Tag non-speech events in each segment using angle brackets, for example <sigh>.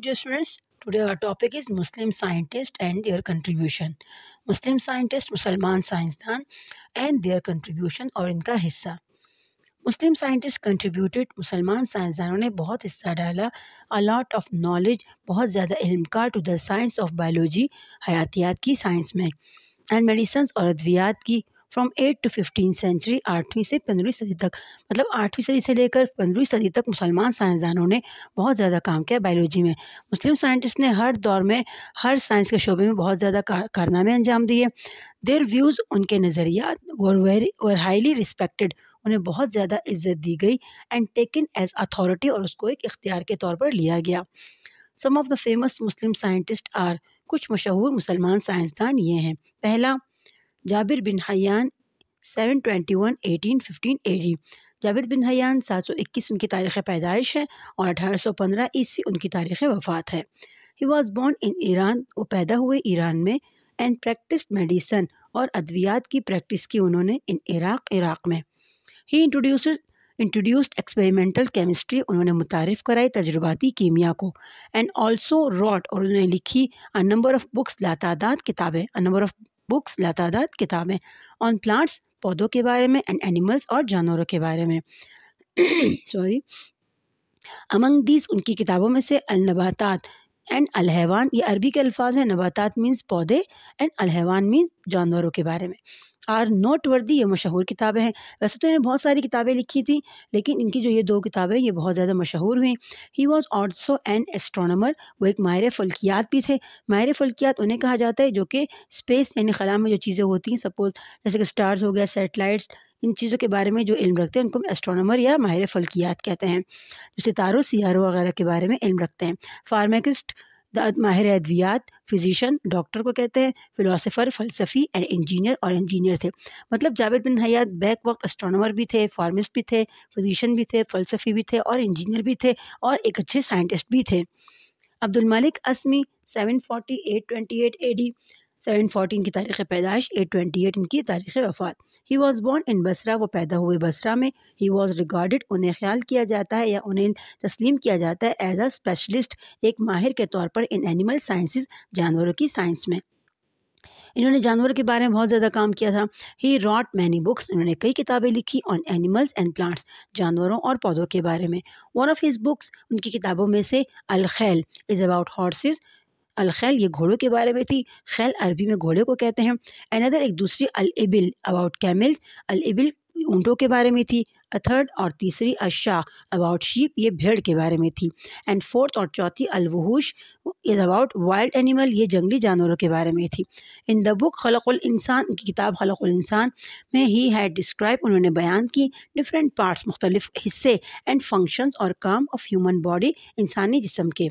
Dear students, today our topic is Muslim scientists and their contribution. Muslim scientists, मुसलमान साइंसदान and their contribution और इनका हिस्सा मुस्लिम scientist contributed मुसलमान साइंसदानों ने बहुत हिस्सा डाला अलॉट ऑफ नॉलेज बहुत ज़्यादा इल्म to the science of biology हयातियात की साइंस में एंड मेडिसन्स और अद्वियात की from eight to fifteen century आठवीं से पंद्रहवीं सदी तक मतलब आठवीं सदी से लेकर पंद्रहवीं सदी तक मुसलमान साइंसदानों ने बहुत ज़्यादा काम किया बायोलॉजी में मुस्लिम साइंटिस्ट ने हर दौर में हर साइंस के शोबे में बहुत ज़्यादा कारनामे अंजाम दिए देर व्यूज़ उनके नज़रिया were very were highly respected उन्हें बहुत ज़्यादा इज्जत दी गई एंड टेकन एज अथॉरिटी और उसको एक इख्तियार के तौर पर लिया गया some of the famous Muslim scientist are कुछ मशहूर मुसलमान साइंसदान ये हैं पहला Jabir bin Hayyan seven twenty one eighteen fifteen A D Jabir bin Hayyan सात सौ इक्कीस उनकी तारीख़ पैदाइश है और अठारह सौ पंद्रह ईस्वी उनकी तारीख़ वफ़ात है he was born in Iran वो पैदा हुए ईरान में एंड प्रैक्टिस मेडिसन और अद्वियात की प्रैक्टिस की उन्होंने इन इराक इराक में ही इंट्रोड्यूस इंट्रोड्यूस्ड एक्सपेरिमेंटल केमिस्ट्री उन्होंने मुतारफ़ कराई तजुर्बाती कीमिया को एंड ऑल्सो रॉट और उन्होंने लिखी अ नंबर ऑफ़ बुक्स लातादाद किताबें अ नंबर ऑफ़ बुक्स लातादात किताबें ऑन प्लांट्स पौधों के बारे में एंड एनिमल्स और जानवरों के बारे में सॉरी अमंग दीज उनकी किताबों में से अलनबातात एंड अलहवान ये अरबी के अल्फाज हैं नबातात मीन्स पौधे एंड अलहवान मीन्स जानवरों के बारे में आर नोट वर्दी ये मशहूर किताबें हैं वैसे तो इन्हें बहुत सारी किताबें लिखी थी लेकिन इनकी जो ये दो किताबें ये बहुत ज़्यादा मशहूर हुई he was also an astronomer वो एक माहिर फल्कियात भी थे माहिर फल्कियात उन्हें कहा जाता है जो कि स्पेस यानी खला में जो चीज़ें होती हैं सपोज जैसे कि स्टार्स हो गया सेटेलाइट्स इन चीज़ों के बारे में जो इल्म रखते हैं उनको हम या माहिर फल्कियात कहते हैं जो सितारों सियारों वगैरह के बारे में इल्म रखते हैं फार्मेकिस्ट माहिर अद्वियात फिजिशन डॉक्टर को कहते हैं फिलोसोफर फलसफी एंड इंजीनियर और इंजीनियर थे मतलब जावेद बिन हयात बैक वक्त एस्ट्रोनर भी थे फार्मिस्ट भी थे फिजिशन भी थे फलसफी भी थे और इंजीनियर भी थे और एक अच्छे साइंटिस्ट भी थे Abdul Malik Asmai eight A D seven fourteen की तारीख़ पैदाइश एट ट्वेंटी एट इनकी तारीख़ वफ़ात he was born in Basra वो पैदा हुए बसरा में ही वॉज़ रिगार्डेड उन्हें ख्याल किया जाता है या उन्हें तस्लीम किया जाता है एज आ स्पेशलिस्ट एक माहिर के तौर पर इन एनिमल साइंस जानवरों की साइंस में इन्होंने जानवर के बारे में बहुत ज़्यादा काम किया था ही रॉट मैनी बुक्स इन्होंने कई किताबें लिखी ऑन एनिमल्स एंड प्लांट्स जानवरों और पौधों के बारे में वन ऑफ हिज बुक्स उनकी किताबों में से Al Khail is about horses Al Khail ये घोड़ों के बारे में थी खैल अरबी में घोड़े को कहते हैं अनदर एक दूसरी अलबिल अबाउट कैमल्स अलबिल ऊँटों के बारे में थी थर्ड और तीसरी अशा अबाउट शीप ये भेड़ के बारे में थी एंड फोर्थ और चौथी Al Wuhush is about wild animal ये जंगली जानवरों के बारे में थी इन द बुक खलकुल इंसान की किताब खलकुल इंसान में ही हैड डिस्क्राइब उन्होंने बयान की डिफरेंट पार्ट्स मुख्तलिफ हिस्से एंड फंक्शंस और काम ऑफ ह्यूमन बॉडी इंसानी जिसम के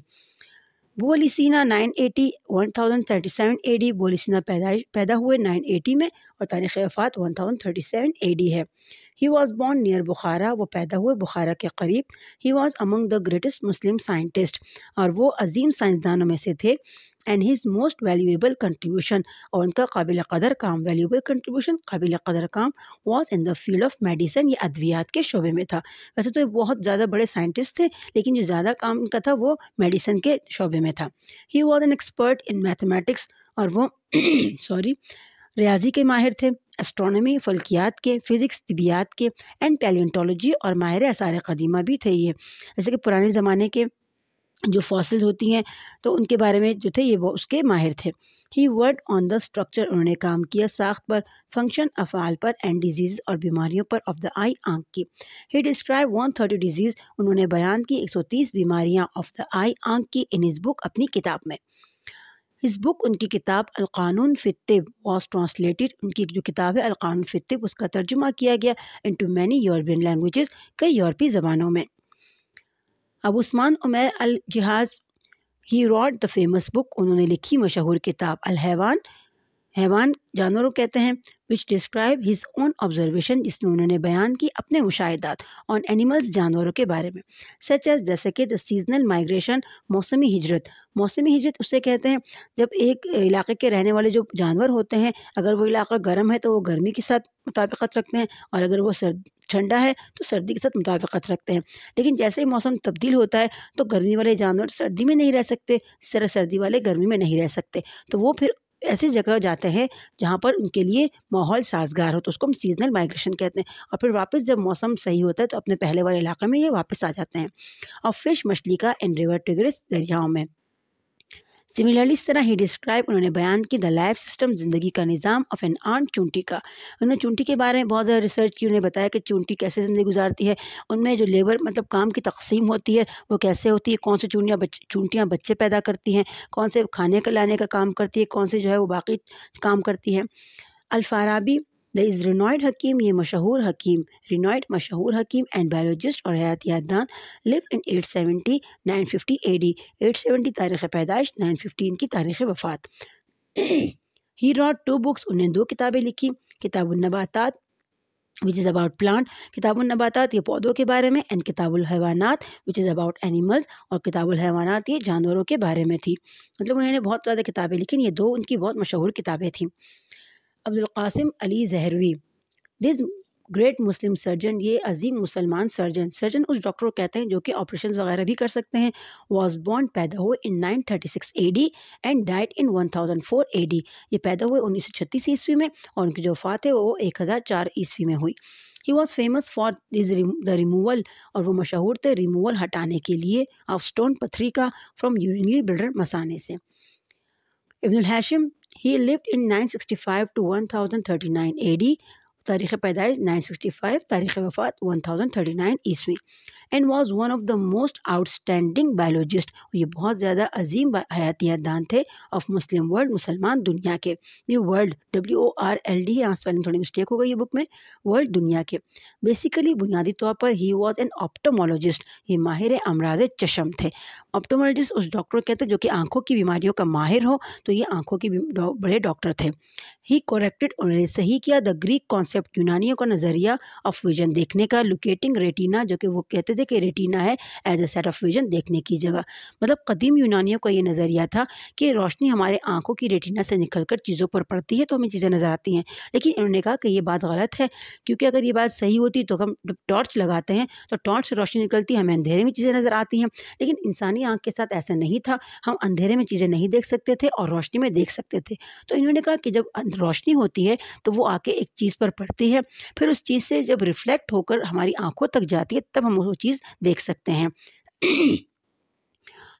बोलिसीना 980 1037 एडी बोलिसीना पैदा पैदा हुए 980 में और तारीख़ वफ़ात 1037 एडी है he was born near Bukhara वो पैदा हुए बुखारा के करीब he was among the greatest Muslim scientist और वो अजीम साइंसदानों में से थे and his most valuable contribution और उनका काबिल कदर काम वैल्यूएबल कंट्रीब्यूशन काबिल कदर काम was in the field of medicine या अद्वियात के शोबे में था वैसे तो बहुत ज़्यादा बड़े साइंटिस्ट थे लेकिन जो ज़्यादा काम इनका था वो मेडिसिन के शोबे में था he was an expert in mathematics और वो सॉरी <clears throat> रियाजी के माहिर थे एस्ट्रोनॉमी फल्कियात के फिज़िक्स तबियात के एंड पैलियनटोलॉजी और माहिर आसार कदीमा भी थे ये जैसे कि पुराने ज़माने के जो फॉसिल होती हैं तो उनके बारे में जो थे ये वो उसके माहिर थे he worked on the structure उन्होंने काम किया साख्त पर फंक्शन अफाल पर एंड डिजीज़ और बीमारियों पर ऑफ द आई आंख की he describe one thirty diseases उन्होंने बयान की 130 बीमारियां ऑफ द आई आंख की इन इस बुक अपनी किताब में इस बुक उनकी किताब अलकानून फ़ितब वॉज ट्रांसलेटेड उनकी जो किताब है अलकानून फ़ितब उसका तर्जुमा किया गया इंटू मैनी यूरोपियन लैंग्वेज़ कई यूरोपी ज़बानों में अब Usman Umair al Jahaz he wrote the famous book उन्होंने लिखी मशहूर किताब अल हैवान हैवान जानवरों कहते हैं which describe his own observation जिसमें उन्होंने बयान की अपने मुशाहदात ऑन एनिमल्स जानवरों के बारे में सच एज जैसे कि द सीजनल माइग्रेशन मौसमी हिजरत मौसमी हिजरत उसे कहते हैं जब एक इलाके के रहने वाले जो जानवर होते हैं अगर वो इलाका गर्म है तो वो गर्मी के साथ मुताबिकत रखते हैं और अगर वो सर्द ठंडा है तो सर्दी के साथ मुताबिकत रखते हैं लेकिन जैसे ही मौसम तब्दील होता है तो गर्मी वाले जानवर सर्दी में नहीं रह सकते इस तरह सर्दी वाले गर्मी में नहीं रह सकते तो वो फिर ऐसी जगह जाते हैं जहाँ पर उनके लिए माहौल साजगार हो तो उसको हम सीजनल माइग्रेशन कहते हैं और फिर वापस जब मौसम सही होता है तो अपने पहले वाले इलाके में ये वापस आ जाते हैं और फिश मछली का रिवर टिग्रिस दरियाओं में सिमिलरली इस तरह ही डिस्क्राइब उन्होंने बयान की द लाइफ सिस्टम ज़िंदगी का निज़ाम ऑफ एन आंट चूंटी का उन्होंने चूंटी के बारे में बहुत ज़्यादा रिसर्च की उन्हें बताया कि चूंटी कैसे ज़िंदगी गुजारती है उनमें जो लेबर मतलब काम की तकसीम होती है वो कैसे होती है कौन सी चूंटियाँ चूंटियाँ बच्चे पैदा करती हैं कौन से खाने का लाने का काम करती है कौन से जो है वो बाकी काम करती हैं अलफाराबी द इज़ रिनॉयड हकीम ये मशहूर हकीम रिनॉयड मशहूर हकीम एंड बायोलॉजिस्ट और दान live in eight seventy nine fifty A D eight seventy तारीख़ पैदाइश नाइन फिफ्टीन की तारीख़ वफ़ात ही रॉट टू बुक्स उन्हें दो किताबें लिखी किताब नबातात विच इज़ अबाउट प्लांट किताब नबातात ये पौधों के बारे में एंड किताबुल हैवानात विच इज़ अबाउट एनिमल्स और किताबुल हैवानात ये जानवरों के बारे में थी मतलब उन्होंने बहुत ज़्यादा किताबें लिखी ये दो उनकी बहुत मशहूर किताबें थीं Qasim Ali Zahrawi this great Muslim surgeon ये अजीम मुसलमान सर्जन सर्जन उस डॉक्टर को कहते हैं जो कि ऑपरेशन वगैरह भी कर सकते हैं वॉज बॉर्न पैदा हुए in 936 AD and died in 1004 AD ये पैदा हुए उन्नीस सौ ईस्वी में और उनकी जो वफात है वो 1004 ईस्वी में हुई he was famous for this the removal और वो मशहूर थे रिमूवल हटाने के लिए ऑफ स्टोन पथरी का फ्रॉम यूरिनरी बिल्डर मसाने से इब्न Hashim He lived in 965 to 1039 AD तारीख़ पैदाइश 965, तारीख़ वफ़ात 1039 ईस्वी and was one of the most outstanding biologist ये बहुत ज़्यादा अजीम हयातियात दान थे ऑफ मुस्लिम वर्ल्ड मुसलमान दुनिया के ये world W O R L D यहाँ स्पेलिंग थोड़ी मिस्टेक हो गई ये बुक में वर्ल्ड दुनिया के बेसिकली बुनियादी तौर पर ही वॉज एन ऑप्टोमोलॉजिस्ट ये माहिर अमराज चशम थे ऑप्टोमोलॉजिस्ट उस डॉक्टर कहते जो कि आंखों की बीमारियों का माहिर हो तो ये आंखों के बड़े डॉक्टर थे ही कोरेक्टेड उन्होंने सही किया द ग्रीक कॉन्सेप्ट कॉन्सेप्ट यूनानियों का नज़रिया ऑफ विजन देखने का लोकेटिंग रेटिना जो कि वो कहते थे कि रेटिना है as a seat of vision देखने की जगह मतलब कदीम यूनानियों का ये नज़रिया था कि रोशनी हमारे आंखों की रेटिना से निकल चीज़ों पर पड़ती है तो हमें चीज़ें नज़र आती हैं लेकिन उन्होंने कहा कि ये बात गलत है क्योंकि अगर ये बात सही होती तो हम टॉर्च लगाते हैं तो टॉर्च से रोशनी निकलती है हमें अंधेरे में चीज़ें नज़र आती हैं लेकिन इंसानी आँख के साथ ऐसा नहीं था हम अंधेरे में चीज़ें नहीं देख सकते थे और रोशनी में देख सकते थे तो इन्होंने कहा कि जब अं-, रोशनी होती है तो वो आके एक चीज़ पर पड़ती पड़ती है फिर उस चीज़ से जब रिफ्लेक्ट होकर हमारी आंखों तक जाती है तब हम वो चीज़ देख सकते हैं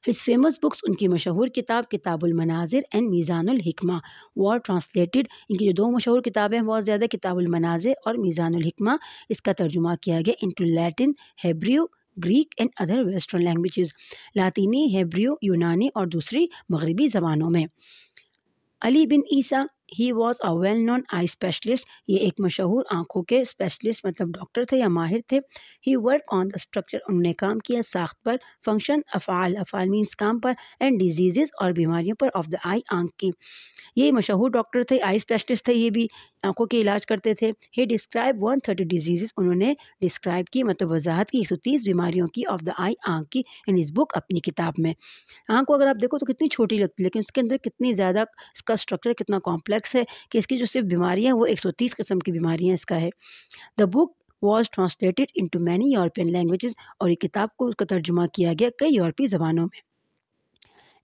हिज फेमस बुक्स उनकी मशहूर किताब किताबुल मनाजिर एंड मीज़ानुल हिकमा वॉर ट्रांसलेटेड इनकी जो दो मशहूर किताबें हैं बहुत ज़्यादा किताबुल मनाजिर और मीज़ानुल हिकमा इसका तर्जुमा किया गया into Latin Hebrew Greek and other western languages लातीनी हेब्रियो यूनानी और दूसरी मगरबी ज़बानों में Ali bin Isa he was a well known eye specialist ये एक मशहूर आंखों के स्पेशलिस्ट मतलब डॉक्टर थे या माहिर थे he work on the structure उन्होंने काम किया साख्त पर फंक्शन अफ़ाल अफ़ाल मीन्स काम पर एंड डिजीज़ और बीमारियों पर ऑफ द आई आंख की ये मशहूर डॉक्टर थे आई स्पेशलिस्ट थे ये भी आंखों के इलाज करते थे he describe one thirty diseases उन्होंने डिस्क्राइब की मतलब वजाहत की एक सौ तीस बीमारियों की ऑफ द आई आंख की इन इस बुक अपनी किताब में आंख को अगर आप देखो तो कितनी छोटी लगती है लेकिन उसके अंदर कितनी ज़्यादा इसका स्ट्रक्चर कितना कॉम्प्लेक्स कॉम्प्लेक्स है कि इसकी जो सिर्फ बीमारियाँ वो तीस किस्म की बीमारियाँ इसका है the book was translated into many European languages और ये किताब को उसका तर्जुमा किया गया कई यूरोपीय ज़बानों में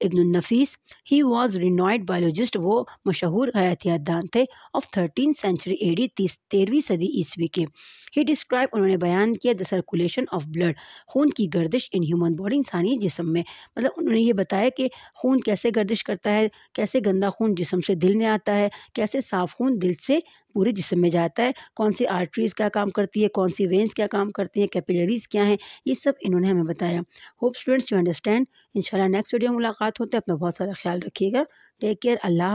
इब्न नफीस ही वॉज रिनॉयड बायोलॉजिस्ट वो मशहूर हयातियातदान थे of thirteen century A D तीस तेरहवीं सदी ईस्वी के ही डिस्क्राइब उन्होंने बयान किया द सर्कुलेशन ऑफ ब्लड खून की गर्दिश इन ह्यूमन बॉडी इंसानी जिसम में मतलब उन्होंने ये बताया कि खून कैसे गर्दिश करता है कैसे गंदा खून जिसम से दिल में आता है कैसे साफ खून दिल से पूरे जिसम में जाता है कौन सी आर्टरीज़ क्या काम करती है कौन सी वेंस क्या काम करती हैं कैपिलरीज़ क्या हैं ये सब इन्होंने हमें बताया होप स्टूडेंट्स यू अंडरस्टैंड इंशाल्लाह नेक्स्ट वीडियो मुलाकात होते हैं अपना बहुत सारा ख्याल रखिएगा टेक केयर अल्लाह